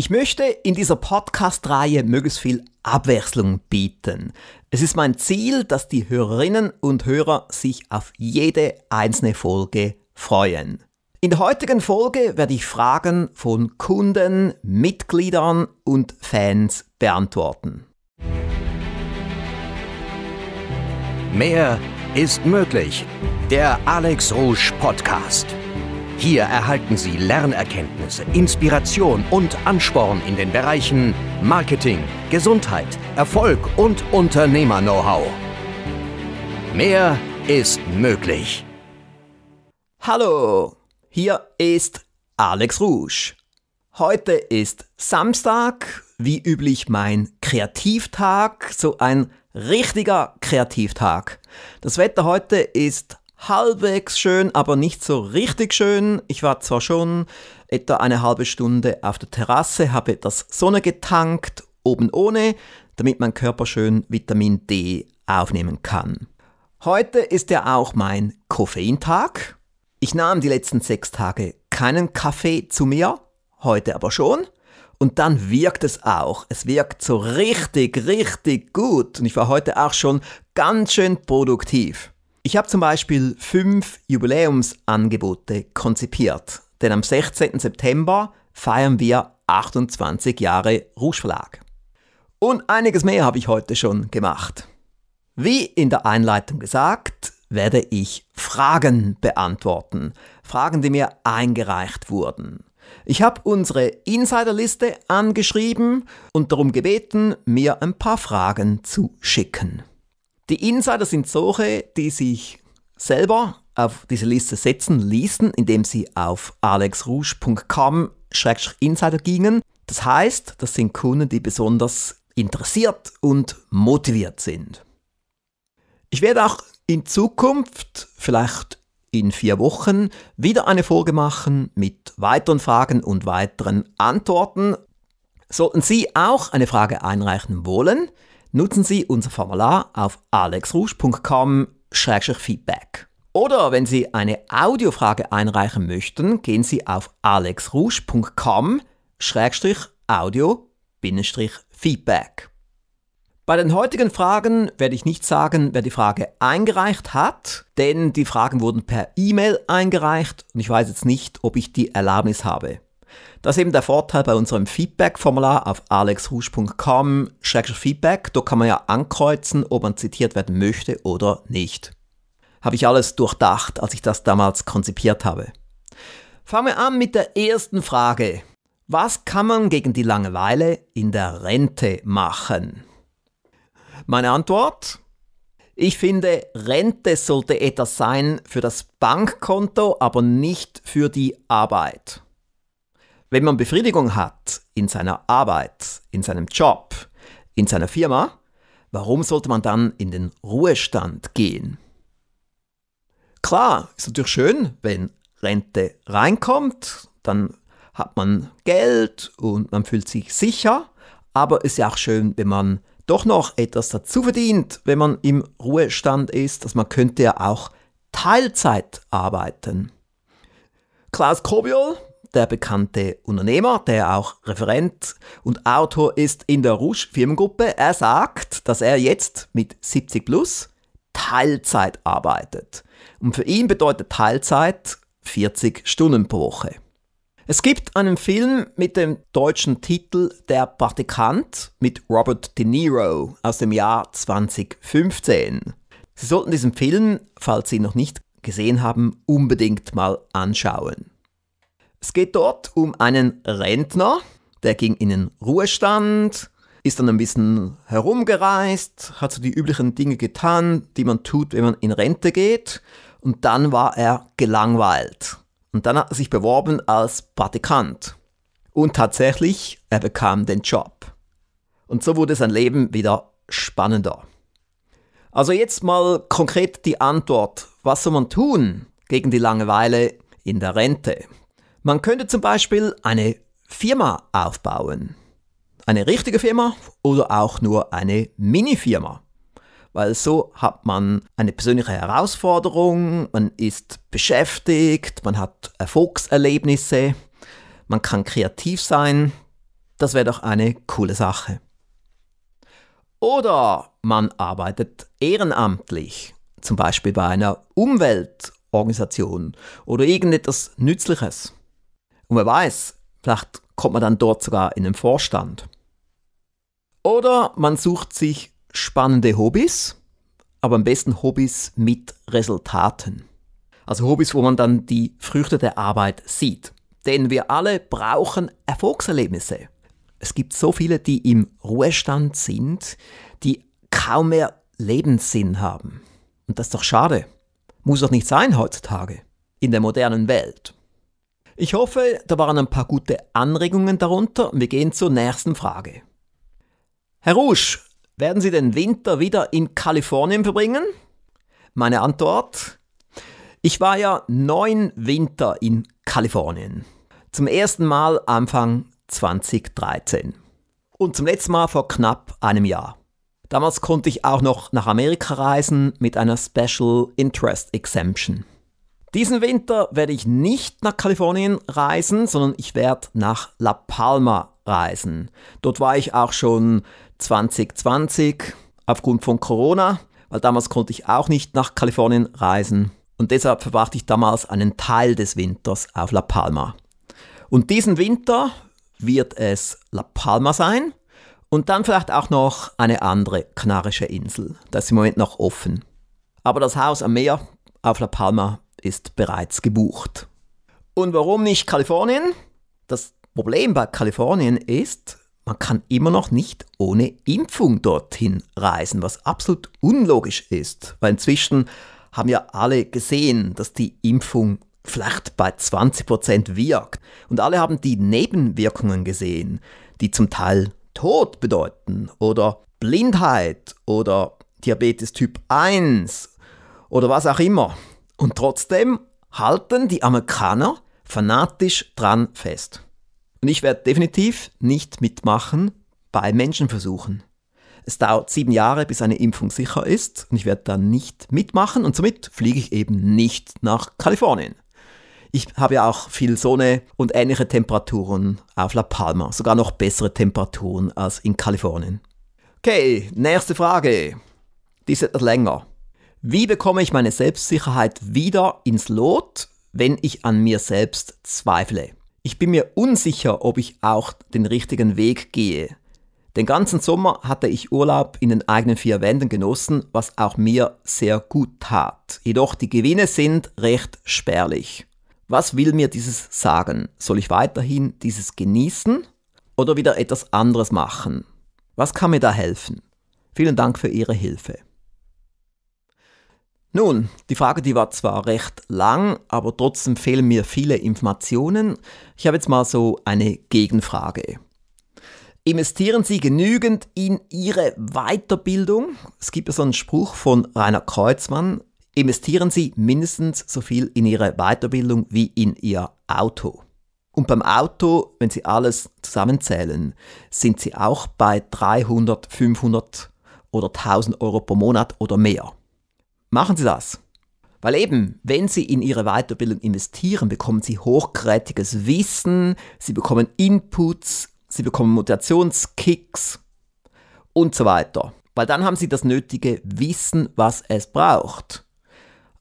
Ich möchte in dieser Podcast-Reihe möglichst viel Abwechslung bieten. Es ist mein Ziel, dass die Hörerinnen und Hörer sich auf jede einzelne Folge freuen. In der heutigen Folge werde ich Fragen von Kunden, Mitgliedern und Fans beantworten. Mehr ist möglich. Der Alex Rouge Podcast. Hier erhalten Sie Lernerkenntnisse, Inspiration und Ansporn in den Bereichen Marketing, Gesundheit, Erfolg und Unternehmer-Know-how. Mehr ist möglich. Hallo, hier ist Alex Rouge. Heute ist Samstag, wie üblich mein Kreativtag, so ein richtiger Kreativtag. Das Wetter heute ist halbwegs schön, aber nicht so richtig schön. Ich war zwar schon etwa eine halbe Stunde auf der Terrasse, habe etwas Sonne getankt, oben ohne, damit mein Körper schön Vitamin D aufnehmen kann. Heute ist ja auch mein Koffeintag. Ich nahm die letzten sechs Tage keinen Kaffee zu mir, heute aber schon. Und dann wirkt es auch. Es wirkt so richtig, richtig gut. Und ich war heute auch schon ganz schön produktiv. Ich habe zum Beispiel fünf Jubiläumsangebote konzipiert, denn am 16. September feiern wir 28 Jahre Rouge Und einiges mehr habe ich heute schon gemacht. Wie in der Einleitung gesagt, werde ich Fragen beantworten. Fragen, die mir eingereicht wurden. Ich habe unsere Insiderliste angeschrieben und darum gebeten, mir ein paar Fragen zu schicken. Die Insider sind solche, die sich selber auf diese Liste setzen ließen, indem sie auf alexrouge.com-insider gingen. Das heißt, das sind Kunden, die besonders interessiert und motiviert sind. Ich werde auch in Zukunft, vielleicht in vier Wochen, wieder eine Folge machen mit weiteren Fragen und weiteren Antworten. Sollten Sie auch eine Frage einreichen wollen, nutzen Sie unser Formular auf alexrouge.com-feedback. Oder wenn Sie eine Audiofrage einreichen möchten, gehen Sie auf alexrouge.com-audio-feedback. Bei den heutigen Fragen werde ich nicht sagen, wer die Frage eingereicht hat, denn die Fragen wurden per E-Mail eingereicht und ich weiß jetzt nicht, ob ich die Erlaubnis habe. Das ist eben der Vorteil bei unserem Feedback-Formular auf alexrusch.com-feedback. Dort kann man ja ankreuzen, ob man zitiert werden möchte oder nicht. Habe ich alles durchdacht, als ich das damals konzipiert habe. Fangen wir an mit der ersten Frage. Was kann man gegen die Langeweile in der Rente machen? Meine Antwort? Ich finde, Rente sollte etwas sein für das Bankkonto, aber nicht für die Arbeit. Wenn man Befriedigung hat in seiner Arbeit, in seinem Job, in seiner Firma, warum sollte man dann in den Ruhestand gehen? Klar, ist natürlich schön, wenn Rente reinkommt, dann hat man Geld und man fühlt sich sicher, aber ist ja auch schön, wenn man doch noch etwas dazu verdient, wenn man im Ruhestand ist, dass man könnte ja auch Teilzeit arbeiten. Klaus Kobiol, der bekannte Unternehmer, der auch Referent und Autor ist in der Rouge Firmengruppe. Er sagt, dass er jetzt mit 70 plus Teilzeit arbeitet. Und für ihn bedeutet Teilzeit 40 Stunden pro Woche. Es gibt einen Film mit dem deutschen Titel Der Praktikant mit Robert De Niro aus dem Jahr 2015. Sie sollten diesen Film, falls Sie ihn noch nicht gesehen haben, unbedingt mal anschauen. Es geht dort um einen Rentner, der ging in den Ruhestand, ist dann ein bisschen herumgereist, hat so die üblichen Dinge getan, die man tut, wenn man in Rente geht. Und dann war er gelangweilt. Und dann hat er sich beworben als Praktikant. Und tatsächlich, er bekam den Job. Und so wurde sein Leben wieder spannender. Also jetzt mal konkret die Antwort. Was soll man tun gegen die Langeweile in der Rente? Man könnte zum Beispiel eine Firma aufbauen. Eine richtige Firma oder auch nur eine Mini-Firma. Weil so hat man eine persönliche Herausforderung, man ist beschäftigt, man hat Erfolgserlebnisse, man kann kreativ sein. Das wäre doch eine coole Sache. Oder man arbeitet ehrenamtlich, zum Beispiel bei einer Umweltorganisation oder irgendetwas Nützliches. Und wer weiß, vielleicht kommt man dann dort sogar in den Vorstand. Oder man sucht sich spannende Hobbys, aber am besten Hobbys mit Resultaten. Also Hobbys, wo man dann die Früchte der Arbeit sieht. Denn wir alle brauchen Erfolgserlebnisse. Es gibt so viele, die im Ruhestand sind, die kaum mehr Lebenssinn haben. Und das ist doch schade. Muss doch nicht sein heutzutage in der modernen Welt. Ich hoffe, da waren ein paar gute Anregungen darunter. Wir gehen zur nächsten Frage. Herr Rusch, werden Sie den Winter wieder in Kalifornien verbringen? Meine Antwort? Ich war ja neun Winter in Kalifornien. Zum ersten Mal Anfang 2013. Und zum letzten Mal vor knapp einem Jahr. Damals konnte ich auch noch nach Amerika reisen mit einer Special Interest Exemption. Diesen Winter werde ich nicht nach Kalifornien reisen, sondern ich werde nach La Palma reisen. Dort war ich auch schon 2020 aufgrund von Corona, weil damals konnte ich auch nicht nach Kalifornien reisen. Und deshalb verbrachte ich damals einen Teil des Winters auf La Palma. Und diesen Winter wird es La Palma sein und dann vielleicht auch noch eine andere kanarische Insel. Das ist im Moment noch offen. Aber das Haus am Meer auf La Palma ist bereits gebucht. Und warum nicht Kalifornien? Das Problem bei Kalifornien ist, man kann immer noch nicht ohne Impfung dorthin reisen, was absolut unlogisch ist, weil inzwischen haben ja alle gesehen, dass die Impfung vielleicht bei 20% wirkt. Und alle haben die Nebenwirkungen gesehen, die zum Teil Tod bedeuten oder Blindheit oder Diabetes Typ 1 oder was auch immer. Und trotzdem halten die Amerikaner fanatisch dran fest. Und ich werde definitiv nicht mitmachen bei Menschenversuchen. Es dauert sieben Jahre, bis eine Impfung sicher ist und ich werde da nicht mitmachen und somit fliege ich eben nicht nach Kalifornien. Ich habe ja auch viel Sonne und ähnliche Temperaturen auf La Palma, sogar noch bessere Temperaturen als in Kalifornien. Okay, nächste Frage. Die ist etwas länger. Wie bekomme ich meine Selbstsicherheit wieder ins Lot, wenn ich an mir selbst zweifle? Ich bin mir unsicher, ob ich auch den richtigen Weg gehe. Den ganzen Sommer hatte ich Urlaub in den eigenen vier Wänden genossen, was auch mir sehr gut tat. Jedoch die Gewinne sind recht spärlich. Was will mir dieses sagen? Soll ich weiterhin dieses genießen oder wieder etwas anderes machen? Was kann mir da helfen? Vielen Dank für Ihre Hilfe. Nun, die Frage, die war zwar recht lang, aber trotzdem fehlen mir viele Informationen. Ich habe jetzt mal so eine Gegenfrage. Investieren Sie genügend in Ihre Weiterbildung? Es gibt ja so einen Spruch von Rainer Kreuzmann. Investieren Sie mindestens so viel in Ihre Weiterbildung wie in Ihr Auto. Und beim Auto, wenn Sie alles zusammenzählen, sind Sie auch bei 300, 500 oder 1000 Euro pro Monat oder mehr. Machen Sie das. Weil eben, wenn Sie in Ihre Weiterbildung investieren, bekommen Sie hochkarätiges Wissen, Sie bekommen Inputs, Sie bekommen Mutationskicks und so weiter. Weil dann haben Sie das nötige Wissen, was es braucht.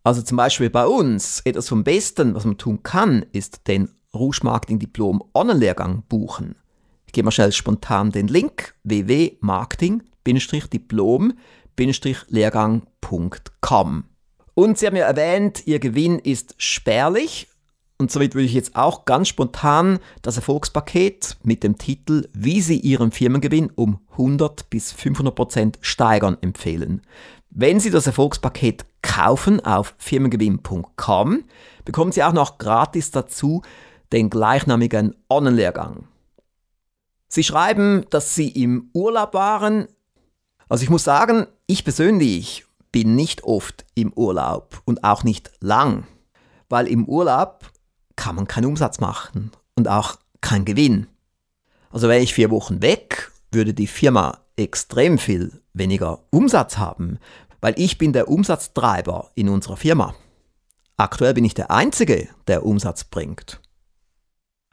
Also zum Beispiel bei uns, etwas vom Besten, was man tun kann, ist den Rouge Marketing Diplom Online-Lehrgang buchen. Ich gebe mal schnell spontan den Link www.marketing-diplom.com lehrgang.com. Und Sie haben ja erwähnt, Ihr Gewinn ist spärlich. Und somit würde ich jetzt auch ganz spontan das Erfolgspaket mit dem Titel Wie Sie Ihren Firmengewinn um 100 bis 500 Prozent steigern empfehlen. Wenn Sie das Erfolgspaket kaufen auf firmengewinn.com, bekommen Sie auch noch gratis dazu den gleichnamigen Online-Lehrgang. Sie schreiben, dass Sie im Urlaub waren, also ich muss sagen, ich persönlich bin nicht oft im Urlaub und auch nicht lang, weil im Urlaub kann man keinen Umsatz machen und auch keinen Gewinn. Also wäre ich vier Wochen weg, würde die Firma extrem viel weniger Umsatz haben, weil ich bin der Umsatztreiber in unserer Firma. Aktuell bin ich der Einzige, der Umsatz bringt.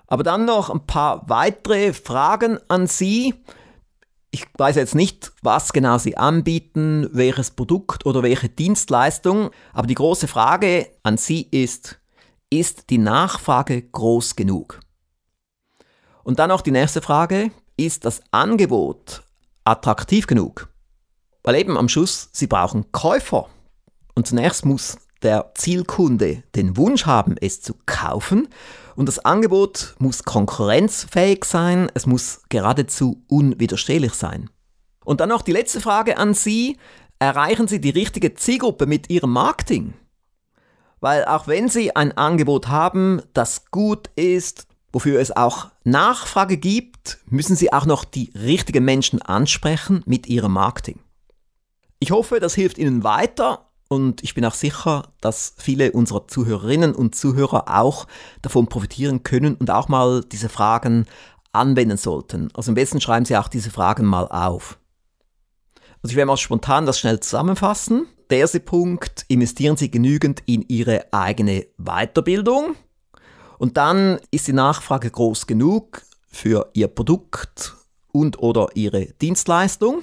Aber dann noch ein paar weitere Fragen an Sie. Ich weiß jetzt nicht, was genau sie anbieten, welches Produkt oder welche Dienstleistung, aber die große Frage an Sie ist, ist die Nachfrage groß genug? Und dann auch die nächste Frage, ist das Angebot attraktiv genug? Weil eben am Schluss, Sie brauchen Käufer. Und zunächst muss der Zielkunde den Wunsch haben, es zu kaufen. Und das Angebot muss konkurrenzfähig sein, es muss geradezu unwiderstehlich sein. Und dann noch die letzte Frage an Sie. Erreichen Sie die richtige Zielgruppe mit Ihrem Marketing? Weil auch wenn Sie ein Angebot haben, das gut ist, wofür es auch Nachfrage gibt, müssen Sie auch noch die richtigen Menschen ansprechen mit Ihrem Marketing. Ich hoffe, das hilft Ihnen weiter und ich bin auch sicher, dass viele unserer Zuhörerinnen und Zuhörer auch davon profitieren können und auch mal diese Fragen anwenden sollten. Also am besten schreiben Sie auch diese Fragen mal auf. Also ich werde mal spontan das schnell zusammenfassen. Der erste Punkt, investieren Sie genügend in Ihre eigene Weiterbildung. Und dann ist die Nachfrage groß genug für Ihr Produkt und oder Ihre Dienstleistung.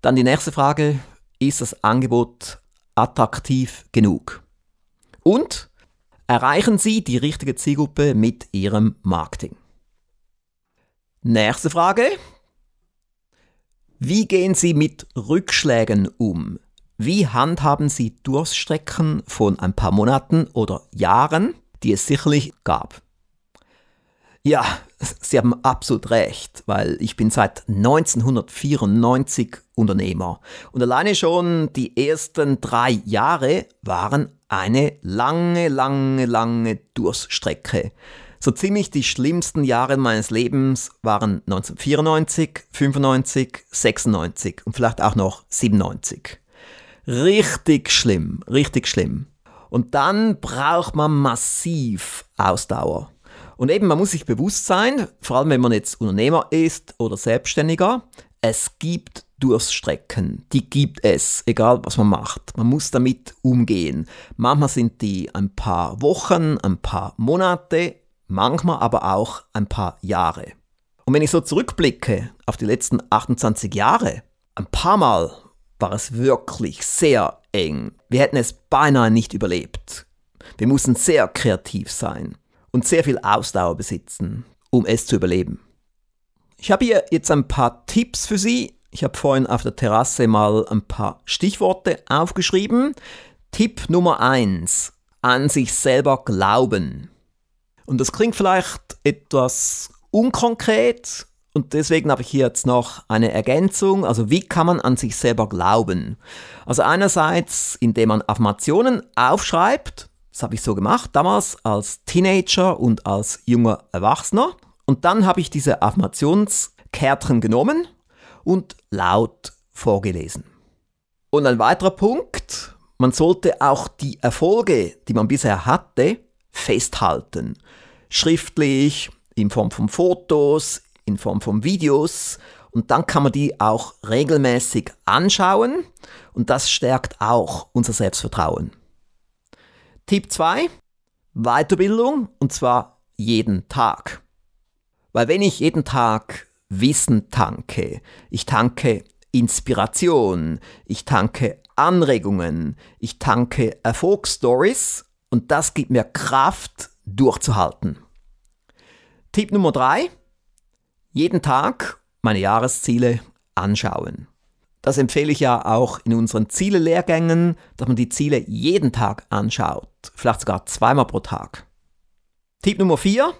Dann die nächste Frage, ist das Angebot attraktiv genug? Und erreichen Sie die richtige Zielgruppe mit Ihrem Marketing? Nächste Frage. Wie gehen Sie mit Rückschlägen um? Wie handhaben Sie Durststrecken von ein paar Monaten oder Jahren, die es sicherlich gab? Ja, Sie haben absolut recht, weil ich bin seit 1994 Unternehmer. Und alleine schon die ersten drei Jahre waren eine lange, lange, lange Durststrecke. So ziemlich die schlimmsten Jahre meines Lebens waren 1994, 95, 96 und vielleicht auch noch 97. Richtig schlimm, richtig schlimm. Und dann braucht man massiv Ausdauer. Und eben, man muss sich bewusst sein, vor allem wenn man jetzt Unternehmer ist oder Selbstständiger, es gibt Durststrecken, die gibt es, egal was man macht. Man muss damit umgehen. Manchmal sind die ein paar Wochen, ein paar Monate, manchmal aber auch ein paar Jahre. Und wenn ich so zurückblicke auf die letzten 28 Jahre, ein paar Mal war es wirklich sehr eng. Wir hätten es beinahe nicht überlebt. Wir mussten sehr kreativ sein und sehr viel Ausdauer besitzen, um es zu überleben. Ich habe hier jetzt ein paar Tipps für Sie. Ich habe vorhin auf der Terrasse mal ein paar Stichworte aufgeschrieben. Tipp Nummer 1. An sich selber glauben. Und das klingt vielleicht etwas unkonkret und deswegen habe ich hier jetzt noch eine Ergänzung. Also wie kann man an sich selber glauben? Also einerseits, indem man Affirmationen aufschreibt, das habe ich so gemacht, damals als Teenager und als junger Erwachsener. Und dann habe ich diese Affirmationskärtchen genommen und laut vorgelesen. Und ein weiterer Punkt, man sollte auch die Erfolge, die man bisher hatte, festhalten. Schriftlich, in Form von Fotos, in Form von Videos. Und dann kann man die auch regelmäßig anschauen. Und das stärkt auch unser Selbstvertrauen. Tipp 2, Weiterbildung und zwar jeden Tag. Weil wenn ich jeden Tag Wissen tanke, ich tanke Inspiration, ich tanke Anregungen, ich tanke Erfolgsstories und das gibt mir Kraft durchzuhalten. Tipp Nummer 3, jeden Tag meine Jahresziele anschauen. Das empfehle ich ja auch in unseren Ziele-Lehrgängen, dass man die Ziele jeden Tag anschaut, vielleicht sogar zweimal pro Tag. Tipp Nummer 4,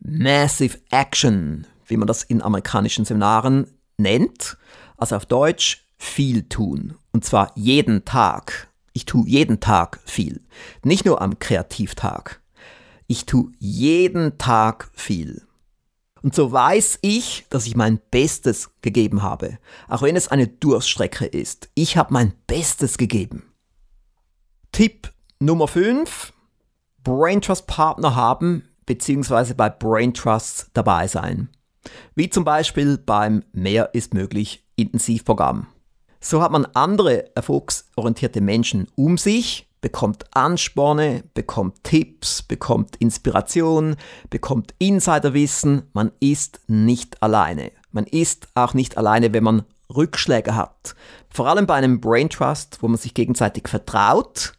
Massive Action, wie man das in amerikanischen Seminaren nennt, also auf Deutsch viel tun, und zwar jeden Tag. Ich tue jeden Tag viel, nicht nur am Kreativtag. Ich tue jeden Tag viel. Und so weiß ich, dass ich mein Bestes gegeben habe, auch wenn es eine Durststrecke ist. Ich habe mein Bestes gegeben. Tipp Nummer 5. Brain Trust Partner haben bzw. bei Brain Trusts dabei sein. Wie zum Beispiel beim Mehr ist möglich Intensivprogramm. So hat man andere erfolgsorientierte Menschen um sich, bekommt Ansporne, bekommt Tipps, bekommt Inspiration, bekommt Insiderwissen. Man ist nicht alleine. Man ist auch nicht alleine, wenn man Rückschläge hat. Vor allem bei einem Brain Trust, wo man sich gegenseitig vertraut,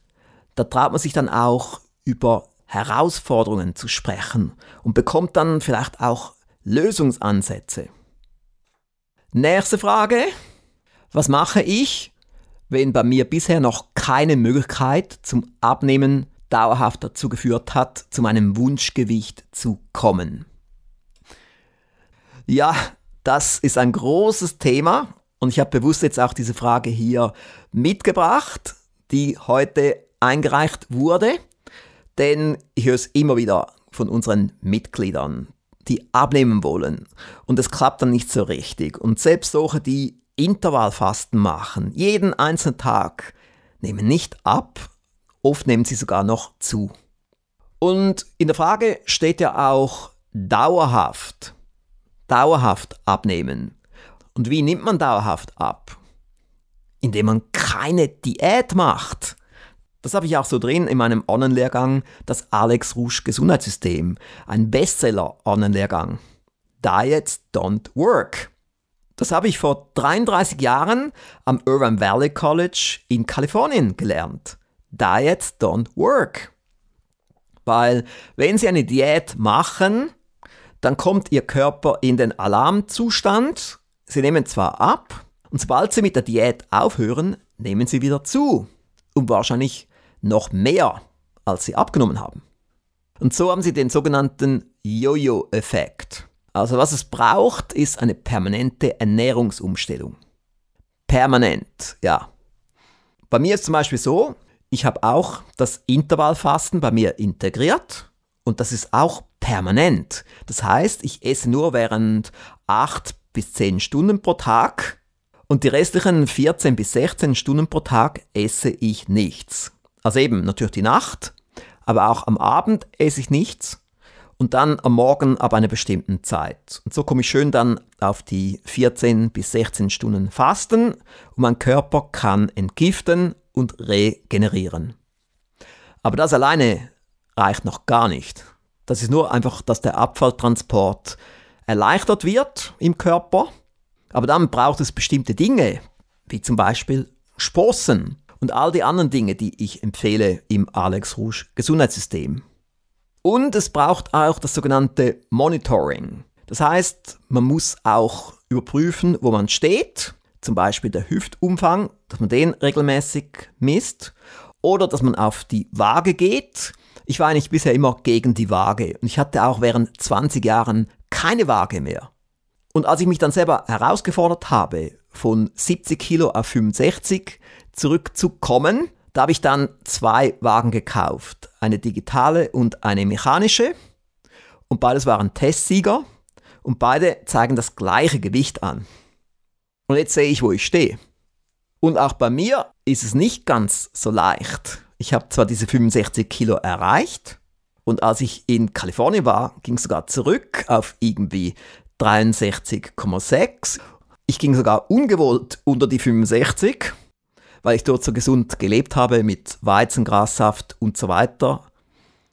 da traut man sich dann auch über Herausforderungen zu sprechen und bekommt dann vielleicht auch Lösungsansätze. Nächste Frage. Was mache ich, wenn bei mir bisher noch keine Möglichkeit zum Abnehmen dauerhaft dazu geführt hat, zu meinem Wunschgewicht zu kommen. Ja, das ist ein großes Thema und ich habe bewusst jetzt auch diese Frage hier mitgebracht, die heute eingereicht wurde, denn ich höre es immer wieder von unseren Mitgliedern, die abnehmen wollen und es klappt dann nicht so richtig und selbst solche, die Intervallfasten machen, jeden einzelnen Tag, nehmen nicht ab, oft nehmen sie sogar noch zu. Und in der Frage steht ja auch dauerhaft, dauerhaft abnehmen. Und wie nimmt man dauerhaft ab? Indem man keine Diät macht. Das habe ich auch so drin in meinem Onnenlehrgang, das Alex Rouge Gesundheitssystem, ein bestseller Onnenlehrgang. Diets don't work. Das habe ich vor 33 Jahren am Irvine Valley College in Kalifornien gelernt. Diets don't work. Weil wenn Sie eine Diät machen, dann kommt Ihr Körper in den Alarmzustand. Sie nehmen zwar ab, und sobald Sie mit der Diät aufhören, nehmen Sie wieder zu. Und wahrscheinlich noch mehr, als Sie abgenommen haben. Und so haben Sie den sogenannten Jojo-Effekt. Also was es braucht, ist eine permanente Ernährungsumstellung. Permanent, ja. Bei mir ist zum Beispiel so, ich habe auch das Intervallfasten bei mir integriert und das ist auch permanent. Das heißt, ich esse nur während 8 bis 10 Stunden pro Tag und die restlichen 14 bis 16 Stunden pro Tag esse ich nichts. Also eben natürlich die Nacht, aber auch am Abend esse ich nichts und dann am Morgen ab einer bestimmten Zeit. Und so komme ich schön dann auf die 14 bis 16 Stunden Fasten und mein Körper kann entgiften und regenerieren. Aber das alleine reicht noch gar nicht. Das ist nur einfach, dass der Abfalltransport erleichtert wird im Körper. Aber dann braucht es bestimmte Dinge, wie zum Beispiel Sprossen und all die anderen Dinge, die ich empfehle im Alex Rouge Gesundheitssystem. Und es braucht auch das sogenannte Monitoring. Das heißt, man muss auch überprüfen, wo man steht, zum Beispiel der Hüftumfang, dass man den regelmäßig misst oder dass man auf die Waage geht. Ich war eigentlich bisher immer gegen die Waage und ich hatte auch während 20 Jahren keine Waage mehr. Und als ich mich dann selber herausgefordert habe, von 70 Kilo auf 65 zurückzukommen, da habe ich dann zwei Wagen gekauft, eine digitale und eine mechanische. Und beides waren Testsieger und beide zeigen das gleiche Gewicht an. Und jetzt sehe ich, wo ich stehe. Und auch bei mir ist es nicht ganz so leicht. Ich habe zwar diese 65 Kilo erreicht und als ich in Kalifornien war, ging es sogar zurück auf irgendwie 63,6. Ich ging sogar ungewollt unter die 65 weil ich dort so gesund gelebt habe mit Weizengrassaft und so weiter.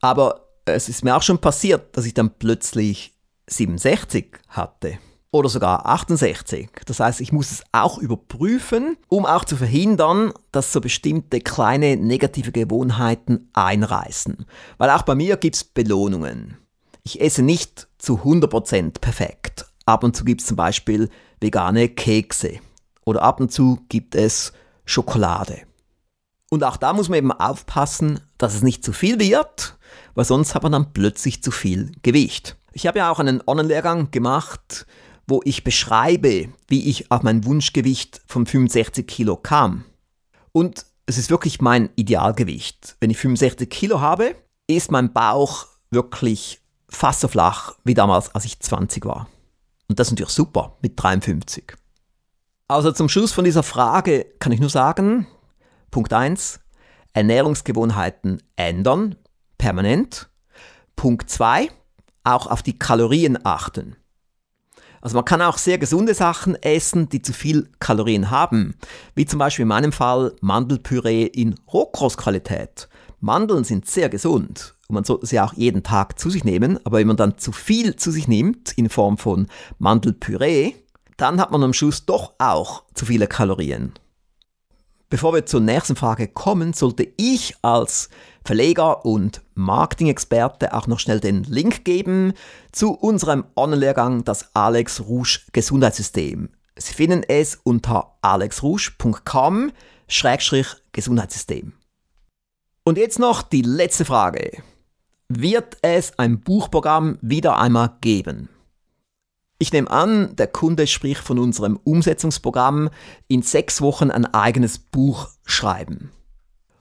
Aber es ist mir auch schon passiert, dass ich dann plötzlich 67 hatte oder sogar 68. Das heißt, ich muss es auch überprüfen, um auch zu verhindern, dass so bestimmte kleine negative Gewohnheiten einreißen. Weil auch bei mir gibt es Belohnungen. Ich esse nicht zu 100% perfekt. Ab und zu gibt es zum Beispiel vegane Kekse. Oder ab und zu gibt es Schokolade. Und auch da muss man eben aufpassen, dass es nicht zu viel wird, weil sonst hat man dann plötzlich zu viel Gewicht. Ich habe ja auch einen Online-Lehrgang gemacht, wo ich beschreibe, wie ich auf mein Wunschgewicht von 65 Kilo kam. Und es ist wirklich mein Idealgewicht. Wenn ich 65 Kilo habe, ist mein Bauch wirklich fast so flach wie damals, als ich 20 war. Und das ist natürlich super mit 53. Also zum Schluss von dieser Frage kann ich nur sagen, Punkt 1, Ernährungsgewohnheiten ändern, permanent. Punkt 2, auch auf die Kalorien achten. Also man kann auch sehr gesunde Sachen essen, die zu viel Kalorien haben, wie zum Beispiel in meinem Fall Mandelpüree in Rohkostqualität. Mandeln sind sehr gesund und man sollte sie auch jeden Tag zu sich nehmen, aber wenn man dann zu viel zu sich nimmt in Form von Mandelpüree, dann hat man am Schluss doch auch zu viele Kalorien. Bevor wir zur nächsten Frage kommen, sollte ich als Verleger und Marketing-Experte auch noch schnell den Link geben zu unserem Online-Lehrgang Das Alex Rouge Gesundheitssystem. Sie finden es unter alexrouge.com-gesundheitssystem. Und jetzt noch die letzte Frage. Wird es ein Buchprogramm wieder einmal geben? Ich nehme an, der Kunde spricht von unserem Umsetzungsprogramm in sechs Wochen ein eigenes Buch schreiben.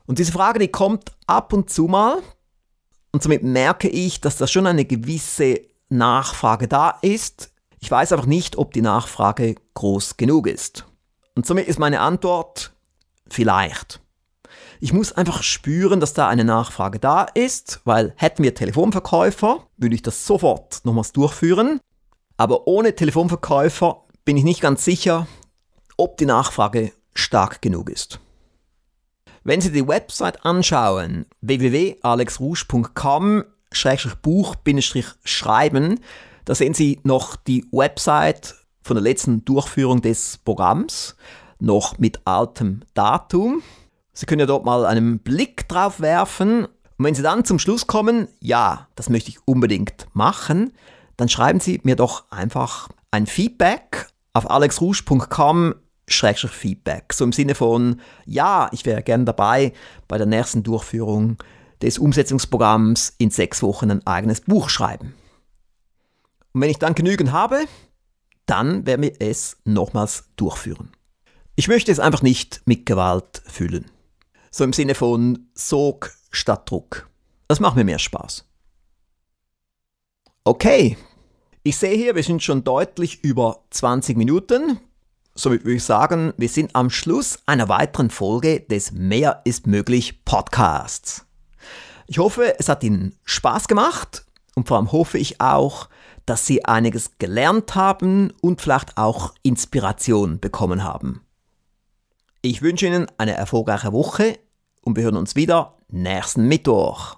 Und diese Frage, die kommt ab und zu mal. Und somit merke ich, dass da schon eine gewisse Nachfrage da ist. Ich weiß einfach nicht, ob die Nachfrage groß genug ist. Und somit ist meine Antwort vielleicht. Ich muss einfach spüren, dass da eine Nachfrage da ist, weil hätten wir Telefonverkäufer, würde ich das sofort nochmals durchführen. Aber ohne Telefonverkäufer bin ich nicht ganz sicher, ob die Nachfrage stark genug ist. Wenn Sie die Website anschauen, www.alexrouge.com-buch-schreiben, da sehen Sie noch die Website von der letzten Durchführung des Programms, noch mit altem Datum. Sie können ja dort mal einen Blick drauf werfen. Und wenn Sie dann zum Schluss kommen, ja, das möchte ich unbedingt machen, dann schreiben Sie mir doch einfach ein Feedback auf alexrusch.com Feedback. So im Sinne von, ja, ich wäre gern dabei bei der nächsten Durchführung des Umsetzungsprogramms in sechs Wochen ein eigenes Buch schreiben. Und wenn ich dann genügend habe, dann werden wir es nochmals durchführen. Ich möchte es einfach nicht mit Gewalt füllen. So im Sinne von Sog statt Druck. Das macht mir mehr Spaß. Okay, ich sehe hier, wir sind schon deutlich über 20 Minuten. Somit würde ich sagen, wir sind am Schluss einer weiteren Folge des Mehr ist möglich Podcasts. Ich hoffe, es hat Ihnen Spaß gemacht und vor allem hoffe ich auch, dass Sie einiges gelernt haben und vielleicht auch Inspiration bekommen haben. Ich wünsche Ihnen eine erfolgreiche Woche und wir hören uns wieder nächsten Mittwoch.